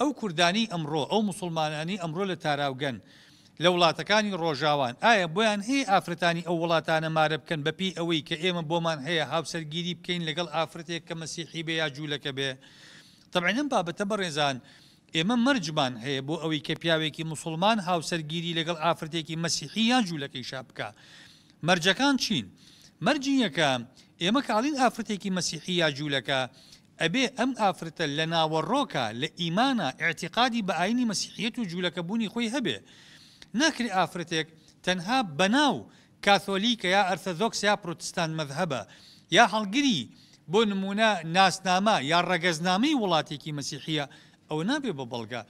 ئەو کوردانی ئەمڕۆ ئەو مسلمانانی ئەمڕۆ لە تاراوگەن لە وڵاتەکانی ڕۆژاوان ئایا بۆیان هەیە ئافرەتانی ئەو وڵاتانە مارە بکەن بەپی ئەوەی کە ئێمە بۆمان هەیە هاوسەرگیری بکەین لەگەڵ ئافرەتێک کە مەسیحی بێ یا جوولەکە بێ تەبعەن بابەتە بەڕێزان ئێمە مەرجمان هەیە بۆ ئەوەی کە پیاوێکی مسلمان هاوسەرگیری لەگەڵ ئافرەتێکی مەسیحی یا جوولەکەی شابکە مەرجەکان چین مەرجی یەکە ئێمە کاڵین ئافرەتێکی مەسیحی یا جوولەکە ئەبێ ئەم ئافرەتە لە ناوەڕۆکە لە ئیمانە ئاعتقادی بە ئاینی مەسیحیەت و جوولەکەبوونی خۆی هەبێ ناکری ئافرەتێک تەنها بەناو کاتۆلیکە یا ئەرتەزۆکس یا پرۆتستان مەذهبە یا هەڵگیری بۆ نمونە ناسنامە یا ڕەگەزنامەی وڵاتێکی مەسیحیە ئەو نابێ بە بەڵگە.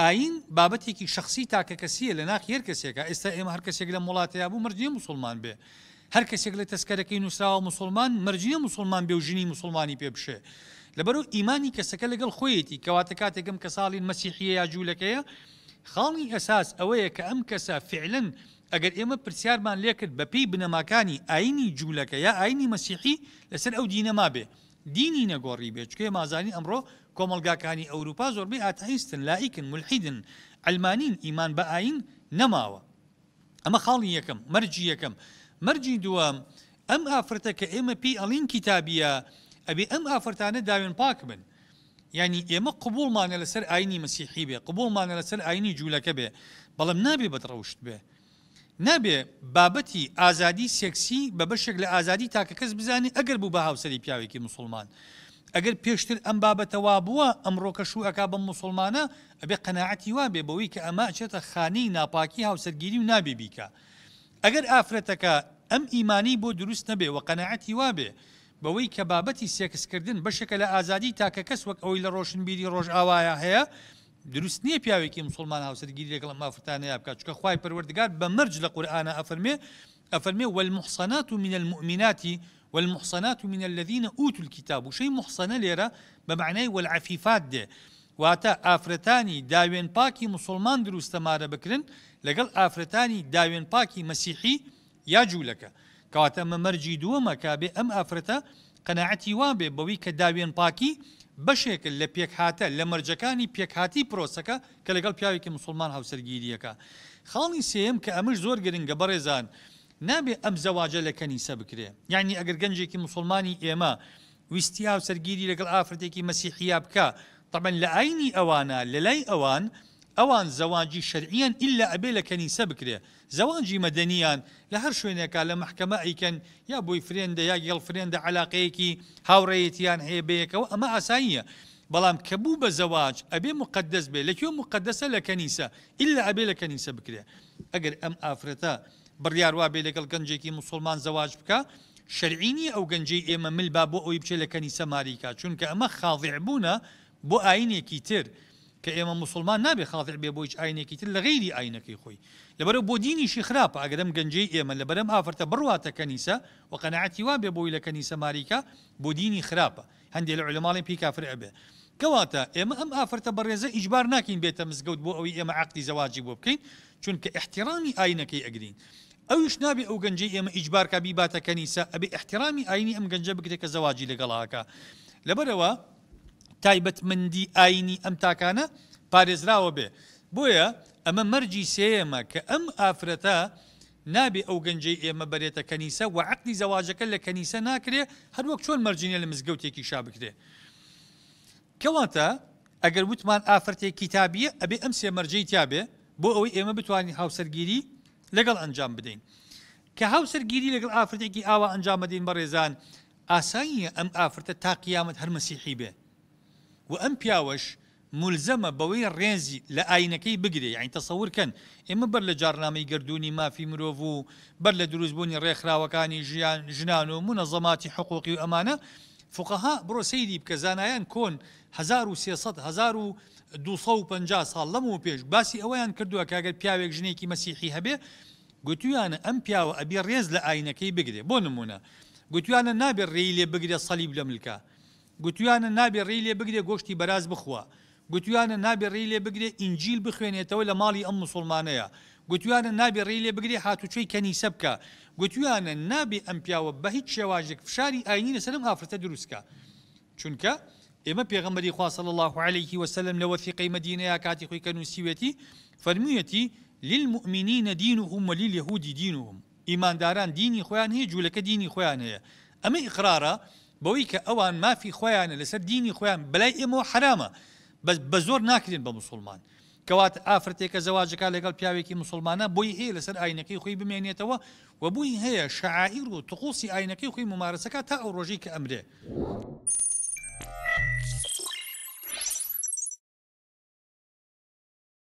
ئاین بابەتێکی شخصی تاکە کەسیە لە ناخ هێر کەسێکە ئێستا ئێمە هەر کەسێک لە وڵاتەیە بوو مردی مسلمان بێ هەر کەسێک لە تەسکەرەکەی نووسراوە مسلمان مردیە مسلمان بێ و ژنی مسلمانی پێ بشێ لەبەر و ئیمانی کەسەکە لەگەڵ خۆیەتی کەواتە کاتێکم کە ساڵین مەسیحیە یا جوولەکەیە خاڵی ئەساس ئەوەیە کە ئەم کەسە فعلن ئەگەر ئێمە پرسیارمان لێکرد بە پێی بنەماکانی ئاینی جوولەکە یا ئاینی مەسیحی لەسەر ئەو دینەما بێ دینی نەگۆڕی بێچکێ مازانی ئەمڕۆ کۆمەلگاکانی ئەوروپا زۆربەی ئاتەیستن لایکن ملحیدن ئەلمانین ئیمان بە ئاین نەماوە ئەمە خاڵی یەکەم مەرجی یەکەم مەرجی دووەم ئەم ئافرەتە کە ئێمە پێی ئەڵین کتابیە ئەبێ ئەم ئافرتانە داوێن پاک بن ینی ئێمە قبولمانە لەسەر ئاینی مەسیحی بێ قبولمانە لەسەر ئاینی جوولەکە بێ بەڵام نابێ بەتڕەوشت بێ نابێ بابەتی ئازادی سێکسی بە بەشێک لە ئازادی تاکە کەس بزانانی ئەگەر بوو بە هاوسری پیاوێکی مسلمان. ئەگەر پێشتر ئەم بابەتەوا بووە ئەمڕۆکە شو ئەک بە مسلمانە ئەبێ قەنەعەتی وا بێ بەوەی کە ئەمە چێتە خانەی ناپاکی هاوسەرگیری و نابێ بیکە. ئەگەر ئافرەتەکە ئەم ئیمانی بۆ دروست نەبێ و قەنەعەتی وا بێ بەوەی کە بابەتی سێکسکردن بەشێکە لە ئازادی تاکە کەس وەک ئەوی لە ڕۆشنبیری ڕۆژاوایە هەیە دروست نییە پیاوێکی مسلمان هاوسەرگیری لەگەڵ مافتانەیە بکات چکە خخوای پەروەردگار بە مرج لە قورآانە ئەفەرمێ ئەفەرمێ والمحسانات و من المؤمیناتی والمحسانات من الذين أوتوا الكتاب وشي محسنة ليرة بمعنى والعفيفات دي واتا ئافرەتانی داوێن پاکی مسلمان دروستەمارە بکرن لەگەڵ ئافرەتانی داوێن پاکی مەسیحی یا جوولەکە کەواتە مەمەرجی دووەمە کابێ ئەم ئافرەتە قەنەعەتی وا بێ بەوەی کە داوێن پاکی بەشێک لە پێک هاتە لە مەرجەکانی پێکهاتی پرۆسەکە کە لەگەڵ پیاوێکی مسلمان هاوسەرگیریەکە خاڵی سێم کە ئەمش زۆر گرنگگە بەڕێزان نابێ ئەم زەواجە لە کەنیسە بکرێ یعنی ئەگەر گەنجێکی مسلمانی ئێمە ویستی هاوسەرگیری لەگەڵ ئافرەتێکی مەسیحیا بکە تەمەەن لە ئاینی ئەوانە لە لای ئەوان ئەوان زەوانجی شەرعیان ئللا ئەبێ لە کەنیسە بکرێ زەوانجی مەدەنیان لە هەر شوێنێکا لە محکەمە ئەیکەن یا بۆی فرێندە یا گەڵ فرێندە علاقەیەکی هاوڕێتیان هەیە بەیەکەوە ئەمە ئاسانیە. بەڵام کە بوو بە زەواج ئەبێ مقدس بێ لەکوێ مقدسە لە کەنیسە ئللا ئەبێ لە کەنیسە بکرێ ئەگەر ئەم ئافرەتە بڕیاروا بێ لەگەڵ گەنجێکی مسلمان زەواج بکە شەرعینی ئەو گەنجی ئێمە ملبا بۆ ئەوی بچێ لە کەنیسە ماریکا چونکە ئەمە خاڵیعبووە بۆ ئاینێکی تر. کە مسلمان نبي خاضع بێ بۆیچ ئاینێکی تر لە غیری ئاینەکەی خۆی لەبەرە بۆ دینیشی خراپە ئەگەرم گەنجەی ئێمە لە بەرەم ئافرتە بڕواتە کەنیسە و قەنەعەتی وا بێ بۆی لە کەنیسە ماریکە بۆ دینی خراپە هەندێک لە علماڵی پیکافر ئەبێ کەواتە ئێمە ئەم ئافرتە بەڕێزە ئیجبار ناکەین بێتە مزگەوت بۆ ئەوی ئێمە عقتی زەواجی بۆ بکەین چونکە احتیرامی ئاینەکەی ئەگرین. ئەوش نابێ ئەو گەنجی ئێمە ئیجبارکە بیباتە کەنیسە ئەبێ احتیرامی تایبەتمەندی ئاینی ئەم تاکانە پارێزراوە بێ بۆیە ئەمە مەرجی سێمە کە ئەم ئافرەتە نابێ ئەو گەنجەی ئێمە بەرێتە کەنیسە و عقلی زەواژەکە لە کەنیسە ناکرێ هەروەک چۆن مەرجینە لە مزگەوتێکی شا بکرێ کەواتە ئەگەر وتمان ئافرەتێک کتابیە ئەبێ ئەم سێ مەرجەی تیاابێ بۆ ئەوەی ئێمە بتوانین هاوسەرگیری لەگەڵ ئەنجام بدەین کە هاوسەرگیری لەگەڵ ئافرەتێکی ئاوا ئەنجامەدەین بە ڕێزان ئاسانیە ئەم ئافرەتە تا قیامەت هەرمەسیحی بێ و ئەم پیاوەش ملزەمە بەوەی ڕێزی لە ئاینەکەی بگرێ یعنی تەسەورکەن ئێمە بەر لە جارنامەی گردردونی مافی مرۆڤ و بەر لە دروستبوونی ڕێکخراوەکانی ژیان ژنان و منە زەماتی حقوقی و ئەمانە فقها بڕۆ سەیری بکە زانایان کۆن 1950 ساڵ لەم و پێش باسی ئەویان کردووە کاگەر پیاوێک ژنێکی مەسیحی هەبێ گوتویانە ئەم پیاوە ئەبی ڕێز لە ئاینەکەی بگرێ بۆ نمونە گوتویانە نابێت ڕێی لێ بگرێ سەلیب لە ملکە گوتویانە نابێ ڕێ لێ بگرێ گۆشتی بەراز بخوا گوتویانە نابێ ڕێ لێ بگرێ ئینجیل بخوێنێتەوە لە ماڵی ئەم مسلمانەیە گوتویانە نابێ ڕێ لێ بگرێ هاتوچەی کەنیسە بکە گوتویانە نابێ ئەم پیاوە بە هیچ شێواژێک فشاری ئاینی لەسەرم ئافرەتە دروستکە چونکە ئێمە پێغمبەری خواصل الله عليه وسلم لەوە فیقی مدینەیە کاتی خۆی کە نووسیوێتی فەرموویەتی للمؤمنین دینهم ولليهود دینهم ئیمانداران دینی خۆیان هەیە جوولەکە دینی خۆیان هەیە ئەمە ئقرارە بەوەی کە ئەوان مافی خۆیانە لەسەر دینی خۆیان بلای ئێمەوە حرامە بەس بە زۆر ناکرێن بە مسلمان کەوات ئافرەتێکە زەواجەکە لەگەڵ پیاوێکی مسلمانە بۆی هەیە لەسەر ئاینەکەی خۆی بمێنێتەوە و بووی هەیە شعائیر و تقوسی ئاینەکەی خۆی ممارسەکە تا ئەو ڕۆژی کە ئەمرێ.